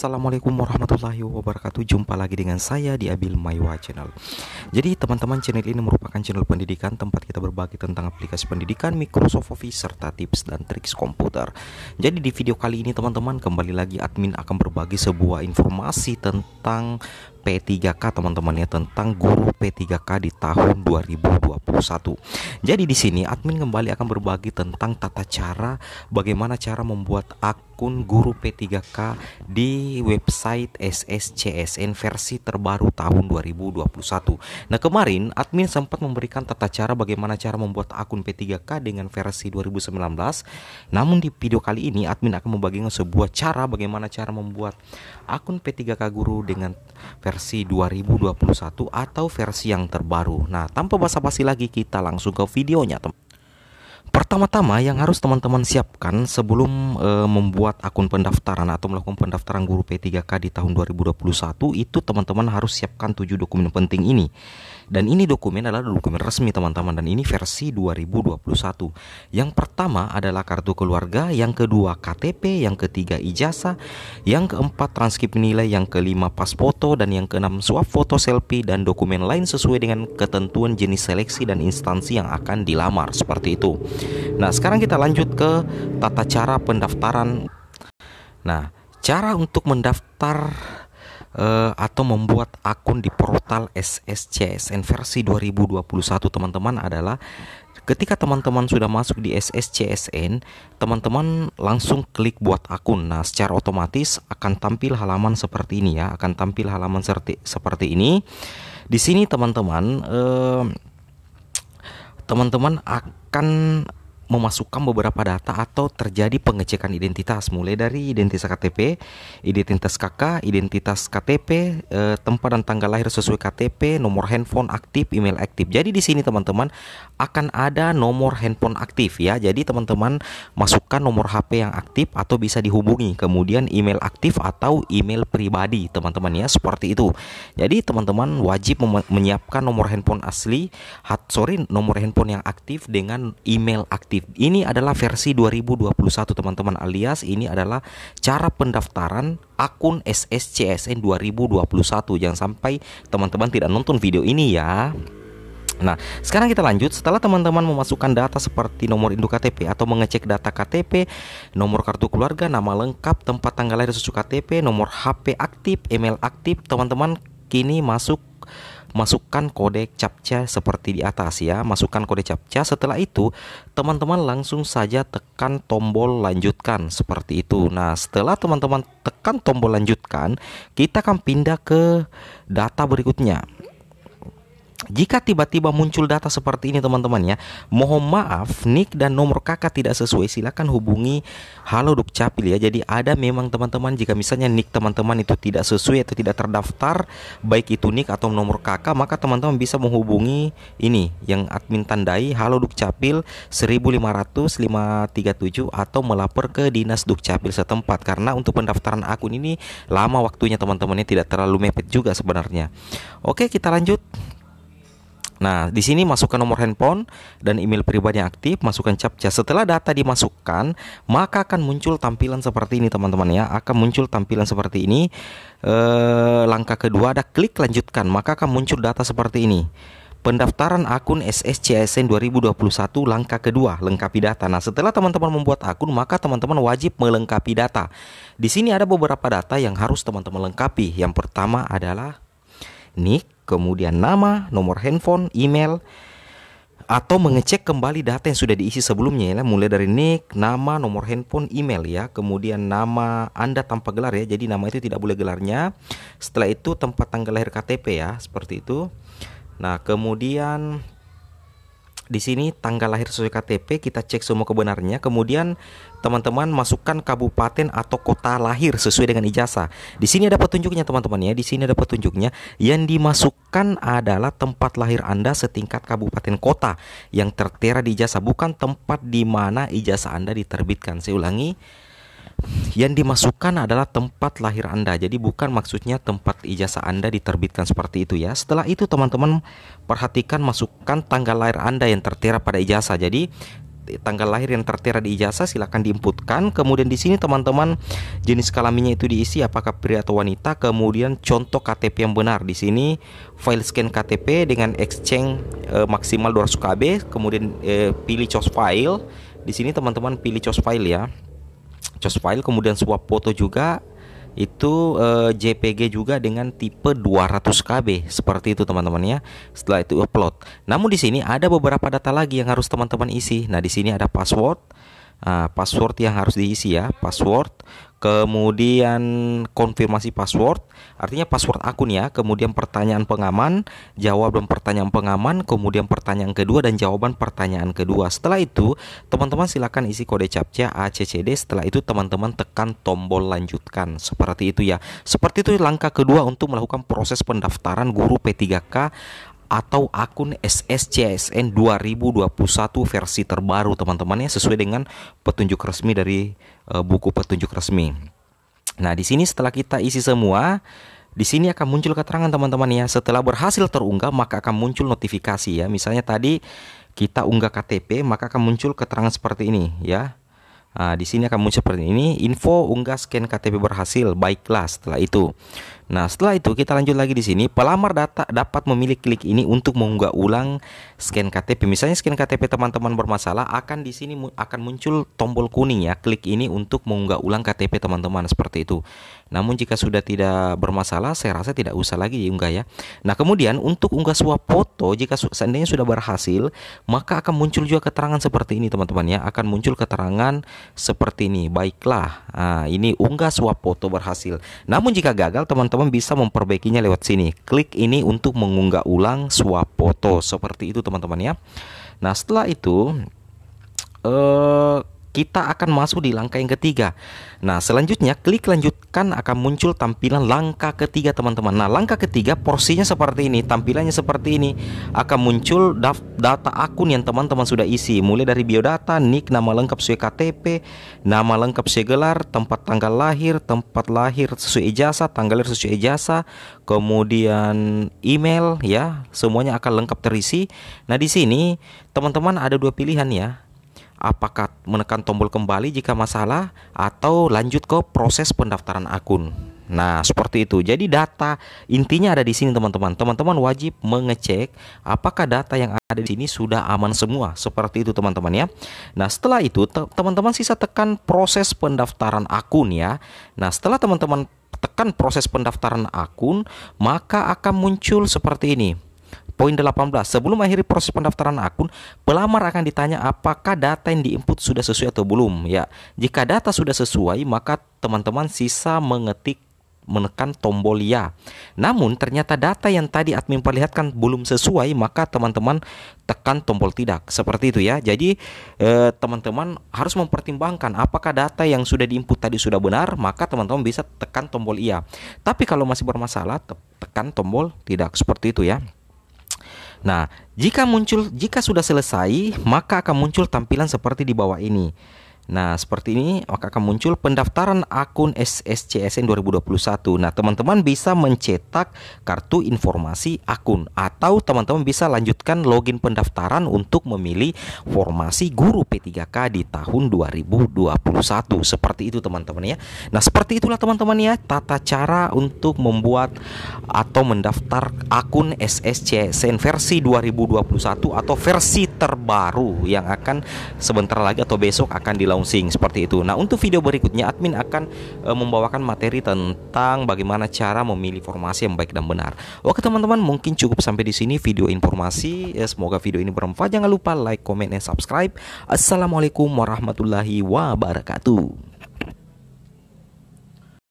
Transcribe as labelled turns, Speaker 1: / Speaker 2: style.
Speaker 1: Assalamualaikum warahmatullahi wabarakatuh Jumpa lagi dengan saya di Abil Maiwa Channel Jadi teman-teman channel ini merupakan channel pendidikan Tempat kita berbagi tentang aplikasi pendidikan Microsoft Office serta tips dan trik komputer Jadi di video kali ini teman-teman Kembali lagi admin akan berbagi sebuah informasi tentang P3K teman-teman ya tentang guru P3K di tahun 2021. Jadi di sini admin kembali akan berbagi tentang tata cara bagaimana cara membuat akun guru P3K di website SSCSN versi terbaru tahun 2021. Nah, kemarin admin sempat memberikan tata cara bagaimana cara membuat akun P3K dengan versi 2019. Namun di video kali ini admin akan membagikan sebuah cara bagaimana cara membuat akun P3K guru dengan versi versi 2021 atau versi yang terbaru. Nah, tanpa basa-basi lagi kita langsung ke videonya, teman. Pertama-tama yang harus teman-teman siapkan sebelum e, membuat akun pendaftaran atau melakukan pendaftaran guru P3K di tahun 2021 itu teman-teman harus siapkan tujuh dokumen penting ini. Dan ini dokumen adalah dokumen resmi teman-teman dan ini versi 2021. Yang pertama adalah kartu keluarga, yang kedua KTP, yang ketiga ijazah, yang keempat transkrip nilai, yang kelima pas foto dan yang keenam swap foto selfie dan dokumen lain sesuai dengan ketentuan jenis seleksi dan instansi yang akan dilamar seperti itu. Nah, sekarang kita lanjut ke tata cara pendaftaran. Nah, cara untuk mendaftar uh, atau membuat akun di portal SSCSN versi 2021 teman-teman adalah ketika teman-teman sudah masuk di SSCSN, teman-teman langsung klik buat akun. Nah, secara otomatis akan tampil halaman seperti ini ya, akan tampil halaman seperti seperti ini. Di sini teman-teman uh, teman-teman akan memasukkan beberapa data atau terjadi pengecekan identitas mulai dari identitas KTP, identitas KK, identitas KTP, eh, tempat dan tanggal lahir sesuai KTP, nomor handphone aktif, email aktif. Jadi di sini teman-teman akan ada nomor handphone aktif ya. Jadi teman-teman masukkan nomor HP yang aktif atau bisa dihubungi, kemudian email aktif atau email pribadi teman-teman ya seperti itu. Jadi teman-teman wajib menyiapkan nomor handphone asli, hat, sorry nomor handphone yang aktif dengan email aktif ini adalah versi 2021 teman-teman alias ini adalah cara pendaftaran akun SSCSN 2021. Jangan sampai teman-teman tidak nonton video ini ya. Nah, sekarang kita lanjut. Setelah teman-teman memasukkan data seperti nomor induk KTP atau mengecek data KTP, nomor kartu keluarga, nama lengkap, tempat tanggal lahir susu KTP, nomor HP aktif, email aktif, teman-teman Kini masuk masukkan kode captcha seperti di atas ya. Masukkan kode captcha. Setelah itu, teman-teman langsung saja tekan tombol lanjutkan seperti itu. Nah, setelah teman-teman tekan tombol lanjutkan, kita akan pindah ke data berikutnya. Jika tiba-tiba muncul data seperti ini teman-teman ya, mohon maaf nick dan nomor kakak tidak sesuai Silahkan hubungi Halo Dukcapil ya. Jadi ada memang teman-teman jika misalnya nick teman-teman itu tidak sesuai atau tidak terdaftar baik itu nick atau nomor kakak maka teman-teman bisa menghubungi ini yang admin tandai Halo Dukcapil 1537537 atau melapor ke Dinas Dukcapil setempat karena untuk pendaftaran akun ini lama waktunya teman-temannya tidak terlalu mepet juga sebenarnya. Oke, kita lanjut. Nah, di sini masukkan nomor handphone dan email pribadi yang aktif, masukkan captcha. Setelah data dimasukkan, maka akan muncul tampilan seperti ini, teman-teman ya. Akan muncul tampilan seperti ini. Eh, langkah kedua ada klik lanjutkan, maka akan muncul data seperti ini. Pendaftaran akun SSCSN 2021 langkah kedua lengkapi data. Nah, setelah teman-teman membuat akun, maka teman-teman wajib melengkapi data. Di sini ada beberapa data yang harus teman-teman lengkapi. Yang pertama adalah nick kemudian nama, nomor handphone, email, atau mengecek kembali data yang sudah diisi sebelumnya ya mulai dari nick, nama, nomor handphone, email ya, kemudian nama Anda tanpa gelar ya. Jadi nama itu tidak boleh gelarnya. Setelah itu tempat tanggal lahir KTP ya, seperti itu. Nah, kemudian di sini tanggal lahir sesuai KTP kita cek semua kebenarannya kemudian teman-teman masukkan kabupaten atau kota lahir sesuai dengan ijazah di sini ada petunjuknya teman-teman ya di sini ada petunjuknya yang dimasukkan adalah tempat lahir Anda setingkat kabupaten kota yang tertera di ijazah bukan tempat di mana ijazah Anda diterbitkan saya ulangi yang dimasukkan adalah tempat lahir Anda. Jadi bukan maksudnya tempat ijazah Anda diterbitkan seperti itu ya. Setelah itu teman-teman perhatikan masukkan tanggal lahir Anda yang tertera pada ijazah. Jadi tanggal lahir yang tertera di ijazah silahkan diinputkan kemudian di sini teman-teman jenis kelaminnya itu diisi apakah pria atau wanita kemudian contoh KTP yang benar di sini file scan KTP dengan exchange eh, maksimal 200 KB kemudian eh, pilih choose file di sini teman-teman pilih choose file ya COS file kemudian swap foto juga itu eh, JPG juga dengan tipe 200 KB seperti itu teman-teman ya. Setelah itu upload. Namun di sini ada beberapa data lagi yang harus teman-teman isi. Nah, di sini ada password. Nah, password yang harus diisi ya, password kemudian konfirmasi password, artinya password akun ya, kemudian pertanyaan pengaman, jawab dan pertanyaan pengaman, kemudian pertanyaan kedua dan jawaban pertanyaan kedua. Setelah itu, teman-teman silakan isi kode captcha ACCD, setelah itu teman-teman tekan tombol lanjutkan. Seperti itu ya. Seperti itu langkah kedua untuk melakukan proses pendaftaran guru P3K atau akun SSCSN 2021 versi terbaru teman-temannya sesuai dengan petunjuk resmi dari uh, buku petunjuk resmi. Nah, di sini setelah kita isi semua, di sini akan muncul keterangan teman-teman ya. Setelah berhasil terunggah maka akan muncul notifikasi ya. Misalnya tadi kita unggah KTP maka akan muncul keterangan seperti ini ya. Nah, di sini akan muncul seperti ini, info unggah scan KTP berhasil. Baiklah, setelah itu Nah, setelah itu kita lanjut lagi di sini. Pelamar data dapat memilih klik ini untuk mengunggah ulang scan KTP. Misalnya scan KTP teman-teman bermasalah, akan di sini akan muncul tombol kuning ya. Klik ini untuk mengunggah ulang KTP teman-teman seperti itu. Namun jika sudah tidak bermasalah, saya rasa tidak usah lagi diunggah ya. Nah, kemudian untuk unggah suap foto jika seandainya sudah berhasil, maka akan muncul juga keterangan seperti ini teman-teman ya. Akan muncul keterangan seperti ini. Baiklah, nah, ini unggah suap foto berhasil. Namun jika gagal teman-teman teman-teman bisa memperbaikinya lewat sini. Klik ini untuk mengunggah ulang swap foto seperti itu teman-teman ya. Nah setelah itu eh kita akan masuk di langkah yang ketiga. Nah, selanjutnya klik lanjutkan akan muncul tampilan langkah ketiga teman-teman. Nah, langkah ketiga porsinya seperti ini, tampilannya seperti ini. Akan muncul data akun yang teman-teman sudah isi, mulai dari biodata, nik, nama lengkap sesuai KTP, nama lengkap sesuai gelar, tempat tanggal lahir, tempat lahir sesuai ijazah, tanggal lahir sesuai ijazah, kemudian email ya, semuanya akan lengkap terisi. Nah, di sini teman-teman ada dua pilihan ya apakah menekan tombol kembali jika masalah atau lanjut ke proses pendaftaran akun. Nah, seperti itu. Jadi data intinya ada di sini teman-teman. Teman-teman wajib mengecek apakah data yang ada di sini sudah aman semua. Seperti itu teman-teman ya. Nah, setelah itu teman-teman sisa tekan proses pendaftaran akun ya. Nah, setelah teman-teman tekan proses pendaftaran akun, maka akan muncul seperti ini Poin 18, sebelum akhiri proses pendaftaran akun, pelamar akan ditanya apakah data yang diinput sudah sesuai atau belum. Ya, jika data sudah sesuai, maka teman-teman sisa mengetik menekan tombol ya. Namun ternyata data yang tadi admin perlihatkan belum sesuai, maka teman-teman tekan tombol tidak. Seperti itu ya. Jadi teman eh, teman-teman harus mempertimbangkan apakah data yang sudah diinput tadi sudah benar, maka teman-teman bisa tekan tombol iya. Tapi kalau masih bermasalah, tekan tombol tidak. Seperti itu ya. Nah, jika muncul jika sudah selesai, maka akan muncul tampilan seperti di bawah ini. Nah, seperti ini maka akan muncul pendaftaran akun SSCSN 2021. Nah, teman-teman bisa mencetak kartu informasi akun atau teman-teman bisa lanjutkan login pendaftaran untuk memilih formasi guru P3K di tahun 2021. Seperti itu teman-teman ya. Nah, seperti itulah teman-teman ya tata cara untuk membuat atau mendaftar akun SSCSN versi 2021 atau versi terbaru yang akan sebentar lagi atau besok akan dilakukan launching seperti itu. Nah, untuk video berikutnya admin akan e, membawakan materi tentang bagaimana cara memilih formasi yang baik dan benar. Oke, teman-teman, mungkin cukup sampai di sini video informasi. E, semoga video ini bermanfaat. Jangan lupa like, comment, dan subscribe. Assalamualaikum warahmatullahi wabarakatuh.